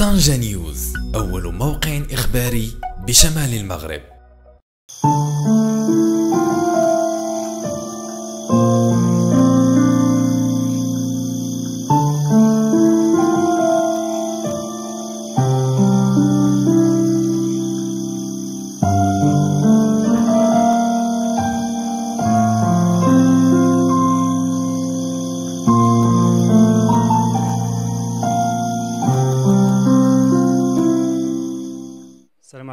طنجة نيوز أول موقع إخباري بشمال المغرب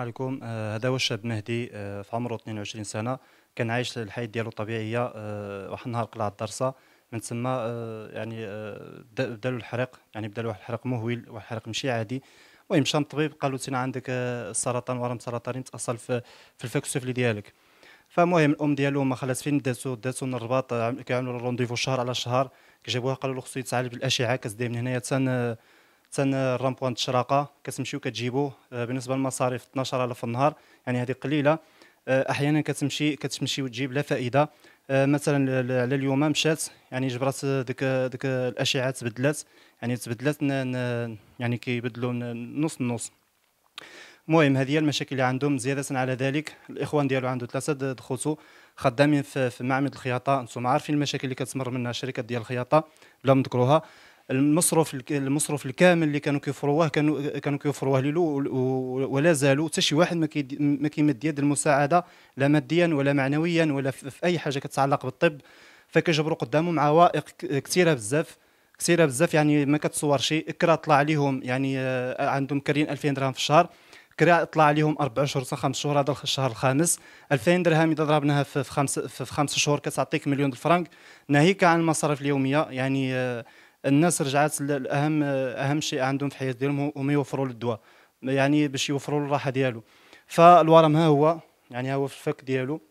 لكم آه، هذا هو الشاب مهدي آه، في عمره 22 سنه كان عايش الحياه ديالو الطبيعيه آه، واحد النهار قلع الدرسه من تما يعني بدا له الحريق يعني بدا له واحد الحريق مهول واحد الحريق ماشي عادي المهم مشى للطبيب قال له تينا عندك السرطان ورم سرطاني متاصل في في الفك السفلي ديالك فالمهم الام ديالو ما خلات فين داتو داتو من الرباط كيعملوا الرونديفو شهر على شهر كجابوها قالوا له خصو يتعالج بالاشعه كتداير من هنايا تن حتى الرامبوان الشراقه كتمشيو كتجيبو آه، بالنسبه للمصاريف 12000 في النهار يعني هذه قليله آه، احيانا كتمشي كتمشي وتجيب لا فائده آه، مثلا على اليوم مشات يعني جبرات ديك ديك الاشعه تبدلات يعني تبدلات يعني كيبدلوا نص نص المهم هذه هي المشاكل اللي عندهم زياده على ذلك الاخوان ديالو عنده ثلاثه خوتو خدامين في, في معمل الخياطه انتم عارفين المشاكل اللي كتمر منها الشركات ديال الخياطه بلا ما نذكروها المصرف المصرف الكامل اللي كانوا كيفروه كانوا كانوا كيفروه للو ولا زالوا حتى شي واحد ما كيمد يد المساعده لا ماديا ولا معنويا ولا في اي حاجه كتتعلق بالطب فكيجبروا قدامهم عوائق كثيره بزاف كثيره بزاف يعني ما كتصورش كرا طلع عليهم يعني آه، عندهم كاريين 2000 درهم في الشهر كرا طلع عليهم اربع شهور حتى خمس شهور هذا الشهر الخامس 2000 درهم اذا ضربناها في خمس في خمس شهور كتعطيك مليون الفرنك ناهيك عن المصارف اليوميه يعني آه، الناس رجعت الاهم اهم شيء عندهم في الحياه ديالهم هما يوفروا الدواء يعني باش يوفروا الراحه ديالو فالورم ها هو يعني ها هو في الفك ديالو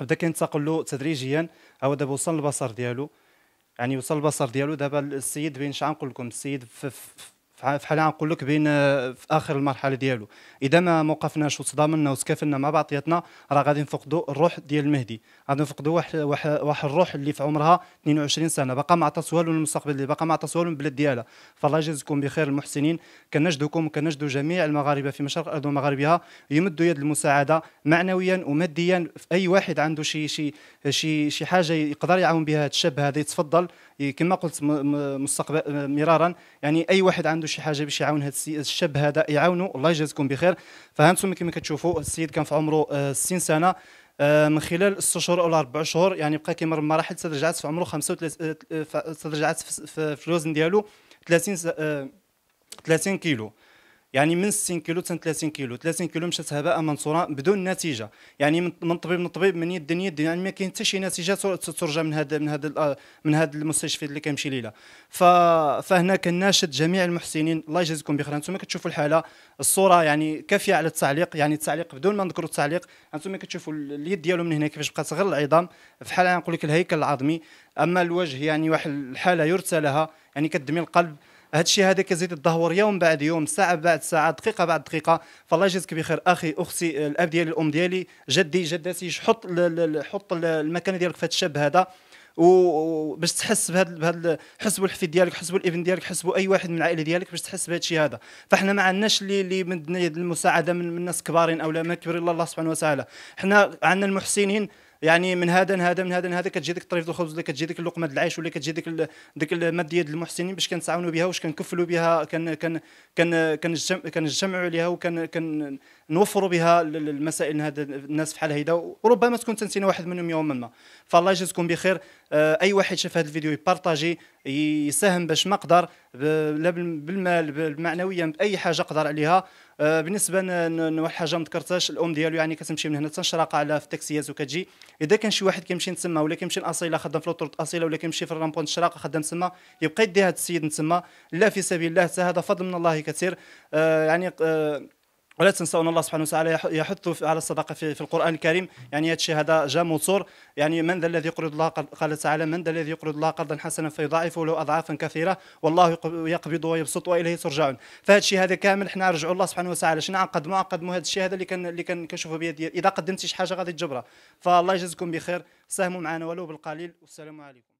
بدا كينتقل له تدريجيا هو دابا وصل البصر ديالو يعني وصل البصر ديالو دابا السيد بين شحال نقول لكم السيد في, في فحال نقول لك بين آه، في اخر المرحله ديالو اذا ما موقفناش وتضامنا وتكافلنا مع بعضياتنا راه غادي نفقدوا الروح ديال المهدي غادي نفقدوا واحد واحد الروح اللي في عمرها 22 سنه باقا ما عطاش والو للمستقبل اللي باقا ما عطاش والو للبلاد ديالها فالله يجازيكم بخير المحسنين كنجدكم وكنجدوا جميع المغاربه في مشرق الارض ومغاربها يمدوا يد المساعده معنويا وماديا في اي واحد عنده شي شي شي شي حاجه يقدر يعاون بها هذا الشاب هذا يتفضل كما قلت مستقبل مرارا يعني اي واحد عنده شي حاجه باش يعاون هذا الشاب هذا يعاونه الله يجازكم بخير فهانتم كما كتشوفوا السيد كان في عمره 60 آه، سنه آه، من خلال 6 شهور ولا 4 شهور يعني بقى كيمر بمراحل ترجعت في عمره 35 آه، ترجعت في الوزن ديالو 30 30 كيلو يعني من 60 كيلو حتى 30 كيلو 30 كيلو مشات هباء منصورة بدون نتيجة يعني من طبيب لطبيب من يد يد يعني ما كاين حتى شي نتيجة ترجى من هذا من هذا من هذا المستشفى اللي ليله ف فهنا كناشد جميع المحسنين الله يجازيكم بخير انتم كتشوفوا الحالة الصورة يعني كافية على التعليق يعني التعليق بدون ما نذكروا التعليق انتم كتشوفوا اليد ديالو من هنا كيفاش بقات غير العظام بحال نقول لك الهيكل العظمي اما الوجه يعني واحد الحالة يرثى لها يعني كدمي القلب هذا الشيء هذا كزيد تدهور يوم بعد يوم ساعه بعد ساعه دقيقه بعد دقيقه فالله يجزيك بخير اخي اختي الاب ديالي الام ديالي جدي جداتي حط حط المكانه ديالك في هذا الشاب هذا وباش تحس بهذا بهذا حسبوا الحفيد ديالك حسبوا الابن ديالك حسبوا اي واحد من العائله ديالك باش تحس بهذا الشيء هذا فاحنا ما عندناش اللي اللي من المساعده من, من الناس كبارين او لا ما كبر الا الله سبحانه وتعالى حنا عندنا المحسنين يعني من هذا هذا من هذا هذا كتجي ديك طريف الخبز ولا كتجي ديك اللقمه ديال العيش ولا كتجي ديك ديك الماديه ديال المحسنين باش كنتعاونوا بها واش كنكفلوا بها كان كان كن كنجمعوا عليها وكان كان نوفروا بها المسائل هذا الناس في حال هيدا وربما تكون تنسينا واحد منهم يوما ما فالله يجزكم بخير آه، اي واحد شاف هذا الفيديو يبارطاجي يساهم باش ما لا بالمال بالمعنويا باي حاجه قدر عليها آه، بالنسبه لواحد الحاجه ما ذكرتهاش الام ديالو يعني كتمشي من هنا تنشرق على في التاكسيات وكتجي اذا كان شي واحد كيمشي تما ولا كيمشي لاصيله خدام في لوطورت اصيله ولا كيمشي في الرامبون الشراقه خدام تما يبقى يدي هذا السيد تما لا في سبيل الله حتى هذا فضل من الله كثير آه، يعني آه، ولا تنسوا ان الله سبحانه وتعالى يحث على الصدقه في, في القران الكريم يعني هذا الشيء هذا جاء وصور يعني من ذا الذي يقرض الله قال تعالى من ذا الذي يقرض الله قرضا حسنا فيضاعفه له اضعافا كثيره والله يقبض ويبسط واليه ترجعون فهذا الشيء هذا كامل احنا نرجعوا الله سبحانه وتعالى شنو نقدموا نقدموا هذا الشيء هذا اللي كان اللي كنشوفوا بيد اذا قدمتي شي حاجه غادي تجبرها فالله يجزكم بخير ساهموا معنا ولو بالقليل والسلام عليكم